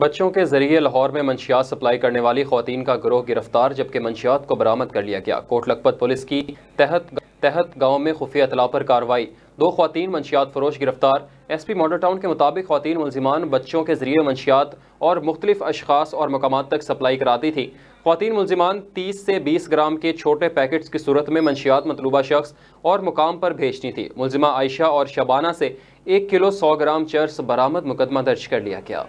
बच्चों के जरिए लाहौर में मंशियात सप्लाई करने वाली खातन का ग्रोह गिरफ्तार जबकि मंशियात को बरामद कर लिया गया कोट लखपत पुलिस की तहत तहत गांव में खुफिया अतला पर कार्रवाई दो खातन मंशियात फरोश गिरफ्तार एस पी मॉडल टाउन के मुताबिक खातन मुलजिमान बच्चों के जरिए मंशियात और मुख्तलिफ अशास और मकाम तक सप्लाई कराती थी खातन मुलजिमान तीस से बीस ग्राम के छोटे पैकेट्स की सूरत में मंशियात मतलूबा शख्स और मुकाम पर भेजती थी मुलजिमा आयशा और शबाना से एक किलो सौ ग्राम चर्स बरामद मुकदमा दर्ज कर लिया गया